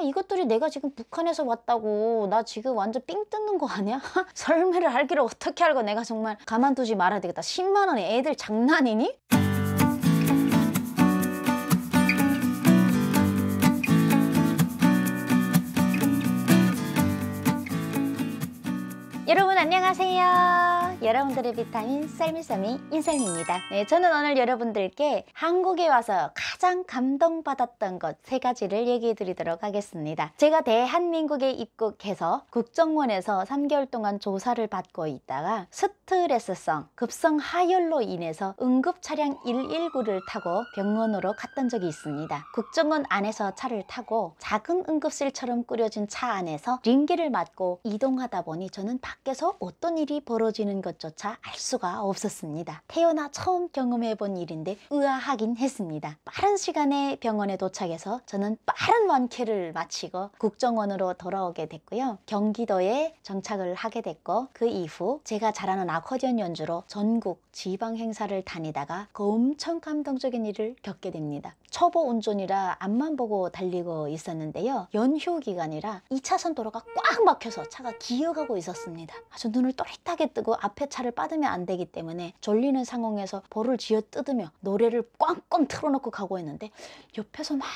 아, 이것들이 내가 지금 북한에서 왔다고 나 지금 완전 삥 뜯는 거 아니야? 설매를 알기를 어떻게 알고 내가 정말 가만두지 말아야 되겠다 10만 원에 애들 장난이니? 여러분 안녕하세요 여러분들의 비타민 쌀미쌀미 인쌀미입니다 네, 저는 오늘 여러분들께 한국에 와서 가장 감동받았던 것 세 가지를 얘기해 드리도록 하겠습니다 제가 대한민국에 입국해서 국정원에서 3개월 동안 조사를 받고 있다가 스트레스성 급성 하열로 인해서 응급 차량 119를 타고 병원으로 갔던 적이 있습니다 국정원 안에서 차를 타고 작은 응급실처럼 꾸려진 차 안에서 링기를 맞고 이동하다 보니 저는 밖에서 어떤 일이 벌어지는 것 것조차 알 수가 없었습니다. 태어나 처음 경험해본 일인데 의아하긴 했습니다. 빠른 시간에 병원에 도착해서 저는 빠른 완쾌를 마치고 국정원으로 돌아오게 됐고요. 경기도에 정착을 하게 됐고 그 이후 제가 잘하는 아코디언 연주로 전국 지방 행사를 다니다가 그 엄청 감동적인 일을 겪게 됩니다. 초보 운전이라 앞만 보고 달리고 있었는데요. 연휴 기간이라 2차선 도로가 꽉 막혀서 차가 기어가고 있었습니다. 아주 눈을 또렷하게 뜨고 앞에 차를 빠르면 안 되기 때문에 졸리는 상황에서 벌을 쥐어 뜯으며 노래를 꽝꽝 틀어놓고 가고 있는데 옆에서 막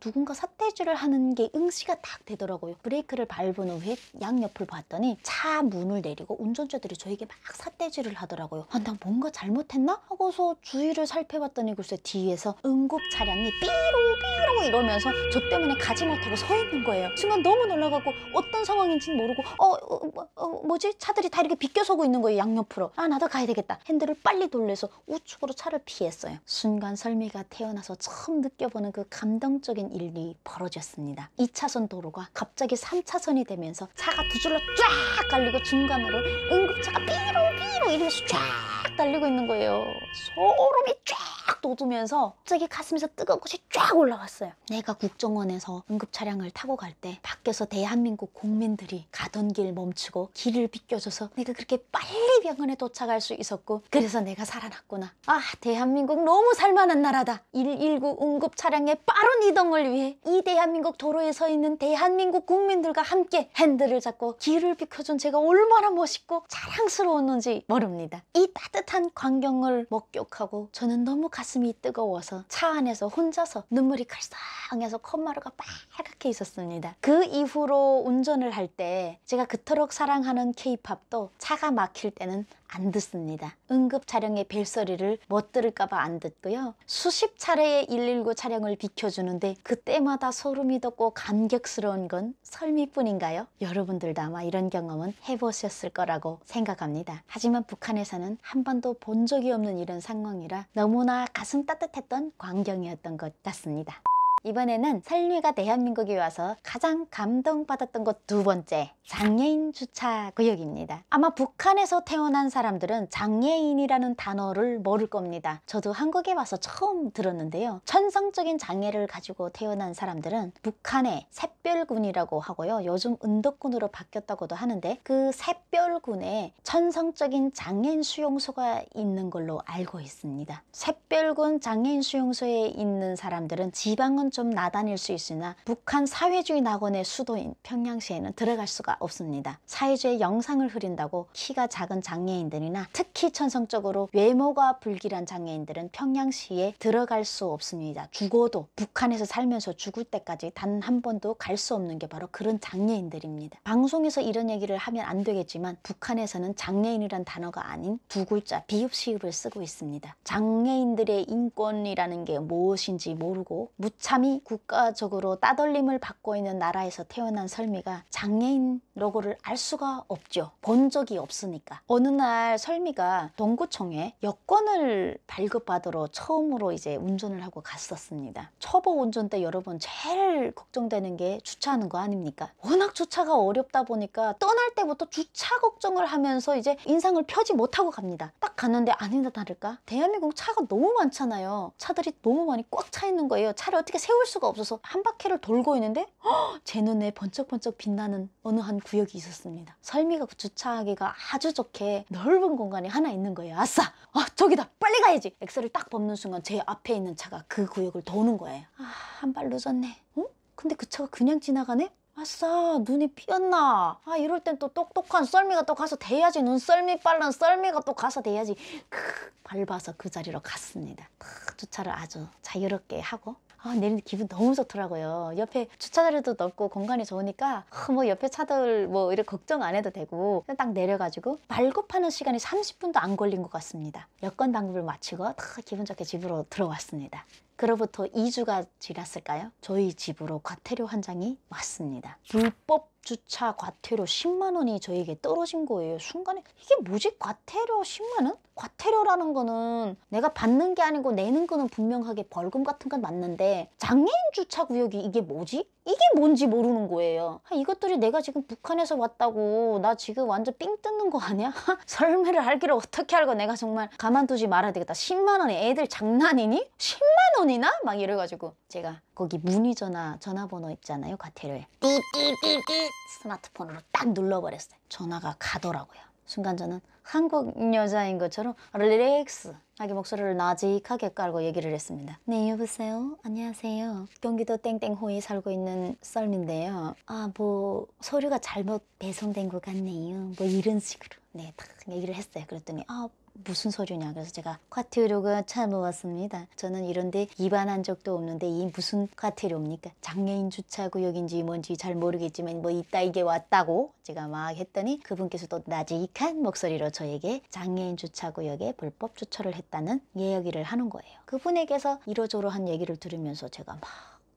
누군가 삿대질을 하는 게 응시가 딱 되더라고요. 브레이크를 밟은 후에 양옆을 봤더니 차 문을 내리고 운전자들이 저에게 막 삿대질을 하더라고요. 아, 나 뭔가 잘못했나? 하고서 주위를 살펴봤더니 글쎄 뒤에서 응급 차량 언니 삐로 삐로 이러면서 저 때문에 가지 못하고 서 있는 거예요. 순간 너무 놀라갖고 어떤 상황인지는 모르고 어, 어, 뭐, 어 뭐지 차들이 다 이렇게 비껴서고 있는 거예요 양옆으로. 아 나도 가야 되겠다. 핸들을 빨리 돌려서 우측으로 차를 피했어요. 순간 설미가 태어나서 처음 느껴보는 그 감동적인 일이 벌어졌습니다. 2차선 도로가 갑자기 3차선이 되면서 차가 두 줄로 쫙 갈리고 중간으로 응급차가 삐로 삐로 이러면서 쫙쫙 달리고 있는 거예요. 소름이 쫙 돋으면서 갑자기 가슴에서 뜨거운 것이 쫙올라갔어요 내가 국정원에서 응급 차량을 타고 갈 때 밖에서 대한민국 국민들이 가던 길 멈추고 길을 비껴줘서 내가 그렇게 빨리 병원에 도착할 수 있었고 그래서 내가 살아났구나. 아 대한민국 너무 살만한 나라다. 119 응급 차량의 빠른 이동을 위해 이 대한민국 도로에 서 있는 대한민국 국민들과 함께 핸들을 잡고 길을 비켜준 제가 얼마나 멋있고 자랑스러웠는지 모릅니다. 이 따뜻한 따뜻한 광경을 목격하고 저는 너무 가슴이 뜨거워서 차 안에서 혼자서 눈물이 칼썽해서 콧마루가 빨갛게 있었습니다. 그 이후로 운전을 할 때 제가 그토록 사랑하는 케이팝도 차가 막힐 때는 안 듣습니다. 응급 차량의 벨소리를 못 들을까봐 안 듣고요. 수십 차례의 119 차량을 비켜주는데 그때마다 소름이 돋고 감격스러운 건 설미뿐인가요? 여러분들도 아마 이런 경험은 해보셨을 거라고 생각합니다. 하지만 북한에서는 한 번도 본 적이 없는 이런 상황이라 너무나 가슴 따뜻했던 광경이었던 것 같습니다. 이번에는 산류가 대한민국에 와서 가장 감동받았던 것 두 번째 장애인 주차 구역입니다. 아마 북한에서 태어난 사람들은 장애인이라는 단어를 모를 겁니다. 저도 한국에 와서 처음 들었는데요. 천성적인 장애를 가지고 태어난 사람들은 북한의 샛별군이라고 하고요. 요즘 은덕군으로 바뀌었다고도 하는데 그 샛별군에 천성적인 장애인 수용소가 있는 걸로 알고 있습니다. 샛별군 장애인 수용소에 있는 사람들은 지방은 좀 나다닐 수 있으나 북한 사회주의 낙원의 수도인 평양시에는 들어갈 수가 없습니다. 사회주의 영상을 흐린다고 키가 작은 장애인들이나 특히 천성적으로 외모가 불길한 장애인들은 평양시에 들어갈 수 없습니다. 죽어도 북한에서 살면서 죽을 때까지 단 한 번도 갈 수 없는 게 바로 그런 장애인들입니다. 방송에서 이런 얘기를 하면 안 되겠지만 북한에서는 장애인이란 단어가 아닌 두 글자 비읍시읍을 쓰고 있습니다. 장애인들의 인권이라는 게 무엇인지 모르고 무참 감히 국가적으로 따돌림을 받고 있는 나라에서 태어난 설미가 장애인 로고를 알 수가 없죠. 본 적이 없으니까. 어느 날 설미가 동구청에 여권을 발급받으러 처음으로 이제 운전을 하고 갔었습니다. 초보 운전 때 여러분 제일 걱정되는 게 주차하는 거 아닙니까? 워낙 주차가 어렵다 보니까 떠날 때부터 주차 걱정을 하면서 이제 인상을 펴지 못하고 갑니다. 딱 갔는데 아니나 다를까? 대한민국 차가 너무 많잖아요. 차들이 너무 많이 꽉 차 있는 거예요. 차를 어떻게 세 채울 수가 없어서 한 바퀴를 돌고 있는데 허! 제 눈에 번쩍번쩍 빛나는 어느 한 구역이 있었습니다. 설미가 주차하기가 아주 좋게 넓은 공간이 하나 있는 거예요. 아싸! 아 저기다! 빨리 가야지! 엑셀을 딱 밟는 순간 제 앞에 있는 차가 그 구역을 도는 거예요. 아, 한 발 늦었네. 응? 어? 근데 그 차가 그냥 지나가네? 아싸 눈이 피었나아 이럴 땐 또 똑똑한 썰미가 또 가서 대야지 눈 썰미 빨른 썰미가 또 가서 대야지 크 밟아서 그 자리로 갔습니다 크 주차를 아주 자유롭게 하고 아, 내리는 기분 너무 좋더라고요. 옆에 주차자리도 넓고 공간이 좋으니까 아, 뭐 옆에 차들 뭐이렇 걱정 안 해도 되고 딱 내려가지고 말고파는 시간이 30분도 안 걸린 것 같습니다. 여권 방국을 마치고 다 기분 좋게 집으로 들어왔습니다. 그로부터 2주가 지났을까요? 저희 집으로 과태료 한 장이 왔습니다. 불법 주차 과태료 10만 원이 저에게 떨어진 거예요. 순간에 이게 뭐지? 과태료 10만 원? 과태료라는 거는 내가 받는 게 아니고 내는 거는 분명하게 벌금 같은 건 맞는데 장애인 주차 구역이 이게 뭐지? 이게 뭔지 모르는 거예요. 이것들이 내가 지금 북한에서 왔다고 나 지금 완전 삥 뜯는 거 아니야? 설매를 할 길을 어떻게 알고 내가 정말 가만두지 말아야 되겠다. 10만 원에 애들 장난이니? 10만 원이나? 막 이래가지고 제가 거기 문의 전화 전화번호 있잖아요 과태료에 띠띠띠띠 스마트폰으로 딱 눌러버렸어요 전화가 가더라고요 순간 저는 한국 여자인 것처럼 릴렉스 하게 목소리를 나직하게 깔고 얘기를 했습니다 네 여보세요 안녕하세요 경기도 땡땡호에 살고 있는 썰인데요 아 뭐 서류가 잘못 배송된 것 같네요 뭐 이런 식으로 네 딱 얘기를 했어요 그랬더니 아 무슨 소리냐 그래서 제가 과태료가 참아왔습니다 저는 이런데 입안한 적도 없는데 이 무슨 과태료입니까 장애인 주차구역인지 뭔지 잘 모르겠지만 뭐 이따 이게 왔다고 제가 막 했더니 그분께서 또 나직한 목소리로 저에게 장애인 주차구역에 불법 주차를 했다는 이야기를 하는 거예요 그분에게서 이러저러한 얘기를 들으면서 제가 막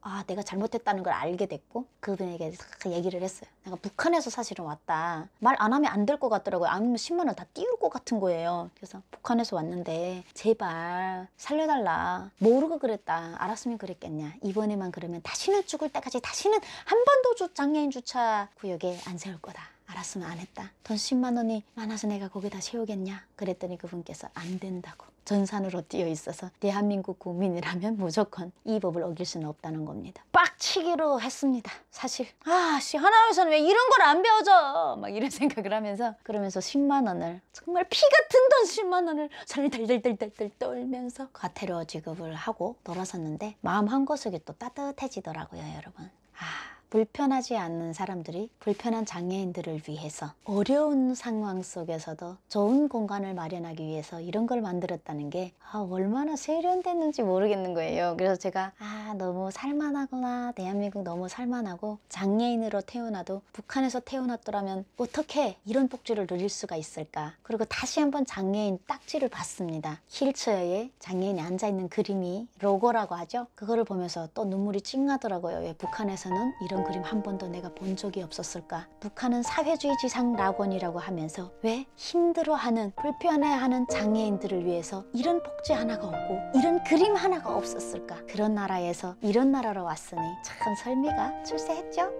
아, 내가 잘못했다는 걸 알게 됐고 그분에게 얘기를 했어요. 내가 북한에서 사실은 왔다. 말 안 하면 안 될 것 같더라고요. 아니면 10만 원 다 띄울 것 같은 거예요. 그래서 북한에서 왔는데 제발 살려달라. 모르고 그랬다. 알았으면 그랬겠냐. 이번에만 그러면 다시는 죽을 때까지 다시는 한 번도 주, 장애인 주차 구역에 안 세울 거다. 알았으면 안 했다. 돈 10만 원이 많아서 내가 거기다 세우겠냐. 그랬더니 그분께서 안 된다고. 전산으로 띄어 있어서 대한민국 국민이라면 무조건 이 법을 어길 수는 없다는 겁니다. 빡치기로 했습니다. 사실 아씨 하나회서는왜 이런 걸 안 배워줘 막 이런 생각을 하면서 그러면서 10만 원을 정말 피 같은 돈 10만 원을 살이 달달달달 떨면서 과태료 지급을 하고 돌아섰는데 마음 한 구석이 또 따뜻해지더라고요 여러분. 아. 불편하지 않는 사람들이 불편한 장애인들을 위해서 어려운 상황 속에서도 좋은 공간을 마련하기 위해서 이런 걸 만들었다는 게 아, 얼마나 세련됐는지 모르겠는 거예요. 그래서 제가 아 너무 살만하구나 대한민국 너무 살만하고 장애인으로 태어나도 북한에서 태어났더라면 어떻게 이런 복지를 누릴 수가 있을까 그리고 다시 한번 장애인 딱지를 봤습니다. 힐체에 장애인이 앉아있는 그림이 로고라고 하죠. 그거를 보면서 또 눈물이 찡하더라고요. 왜 북한에서는 이런 이런 그림 한 번도 내가 본 적이 없었을까? 북한은 사회주의 지상 낙원이라고 하면서 왜 힘들어하는 불편해하는 장애인들을 위해서 이런 복지 하나가 없고 이런 그림 하나가 없었을까? 그런 나라에서 이런 나라로 왔으니 참 설미가 출세했죠.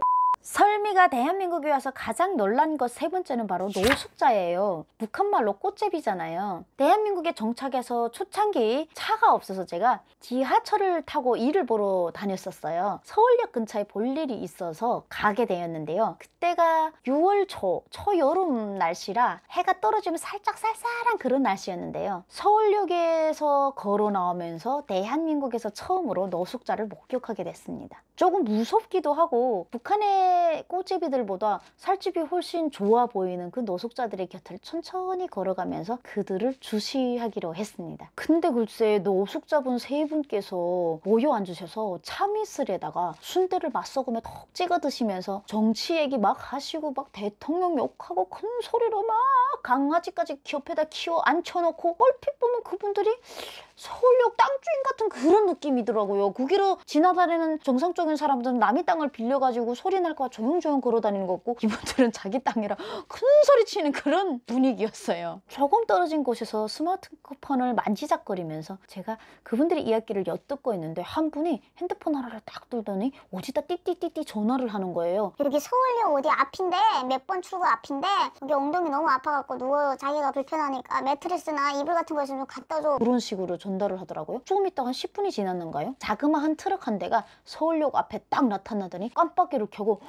설미가 대한민국에 와서 가장 놀란 것 세 번째는 바로 노숙자예요. 북한말로 꽃제비잖아요. 대한민국에 정착해서 초창기 차가 없어서 제가 지하철을 타고 일을 보러 다녔었어요. 서울역 근처에 볼 일이 있어서 가게 되었는데요. 그때가 6월 초, 초여름 날씨라 해가 떨어지면 살짝 쌀쌀한 그런 날씨였는데요. 서울역에서 걸어 나오면서 대한민국에서 처음으로 노숙자를 목격하게 됐습니다. 조금 무섭기도 하고 북한에 꽃의 꽃제비들보다 살집이 훨씬 좋아 보이는 그 노숙자들의 곁을 천천히 걸어가면서 그들을 주시하기로 했습니다. 근데 글쎄 노숙자분 세 분께서 모여 앉으셔서 참이슬에다가 순대를 맛서금에턱 찍어 드시면서 정치 얘기 막 하시고 막 대통령 욕하고 큰 소리로 막 강아지까지 옆에다 키워 앉혀놓고 얼핏 보면 그분들이 서울역 땅주인 같은 그런 느낌이더라고요. 그기로 지나다니는 정상적인 사람들은 남의 땅을 빌려가지고 소리 날것 오빠가 아, 조용조용 걸어다니는 거고 이분들은 자기 땅이라 큰 소리 치는 그런 분위기였어요. 조금 떨어진 곳에서 스마트폰을 만지작거리면서 제가 그분들의 이야기를 엿듣고 있는데 한 분이 핸드폰 하나를 딱 들더니 어디다 띠띠띠띠 전화를 하는 거예요. 여기 서울역 어디 앞인데 몇 번 출구 앞인데 여기 엉덩이 너무 아파갖고 누워요. 자기가 불편하니까 매트리스나 이불 같은 거 있으면 좀 갖다 줘. 그런 식으로 전달을 하더라고요. 조금 있다가 한 10분이 지났는가요? 자그마한 트럭 한 대가 서울역 앞에 딱 나타나더니 깜빡이를 켜고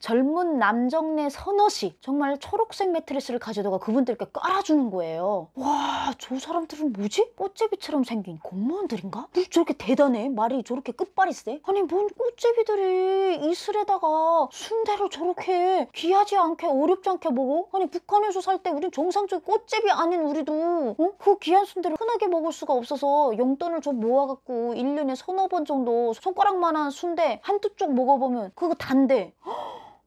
젊은 남정네 선어 씨 정말 초록색 매트리스를 가져다가 그분들께 깔아주는 거예요. 와 저 사람들은 뭐지? 꽃제비처럼 생긴 공무원들인가? 뭐 저렇게 대단해? 말이 저렇게 끝발이 세? 아니 뭔 꽃제비들이 이슬에다가 순대를 저렇게 귀하지 않게 어렵지 않게 먹어? 아니 북한에서 살 때 우린 정상적인 꽃제비 아닌 우리도 어? 그 귀한 순대를 흔하게 먹을 수가 없어서 용돈을 좀 모아갖고 1년에 서너 번 정도 손가락만한 순대 한두 쪽 먹어보면 그거 단데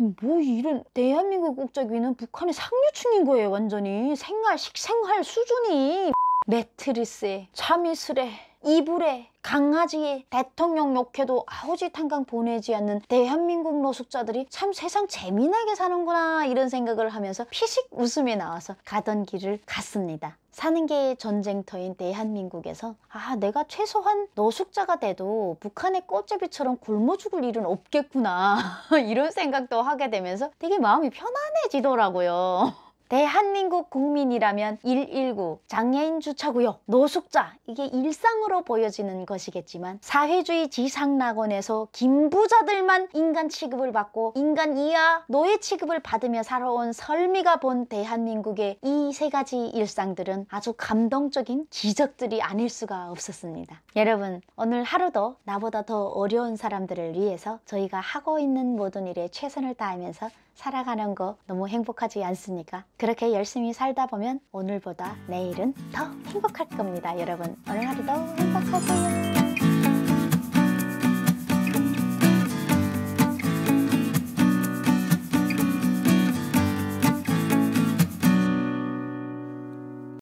뭐, 뭐 이런 대한민국 국적위는 북한의 상류층인 거예요 완전히 생활 식생활 수준이 매트리스에 잠이슬에 이불에 강아지에 대통령 욕해도 아우지탄강 보내지 않는 대한민국 노숙자들이 참 세상 재미나게 사는구나 이런 생각을 하면서 피식 웃음이 나와서 가던 길을 갔습니다. 사는 게 전쟁터인 대한민국에서 아 내가 최소한 노숙자가 돼도 북한의 꽃제비처럼 굶어 죽을 일은 없겠구나 이런 생각도 하게 되면서 되게 마음이 편안해지더라고요. 대한민국 국민이라면 119, 장애인 주차구역, 노숙자 이게 일상으로 보여지는 것이겠지만 사회주의 지상낙원에서 김부자들만 인간 취급을 받고 인간 이하 노예 취급을 받으며 살아온 설미가 본 대한민국의 이 세 가지 일상들은 아주 감동적인 기적들이 아닐 수가 없었습니다. 여러분 오늘 하루도 나보다 더 어려운 사람들을 위해서 저희가 하고 있는 모든 일에 최선을 다하면서 살아가는 거 너무 행복하지 않습니까? 그렇게 열심히 살다 보면 오늘보다 내일은 더 행복할 겁니다. 여러분 오늘 하루도 행복하세요.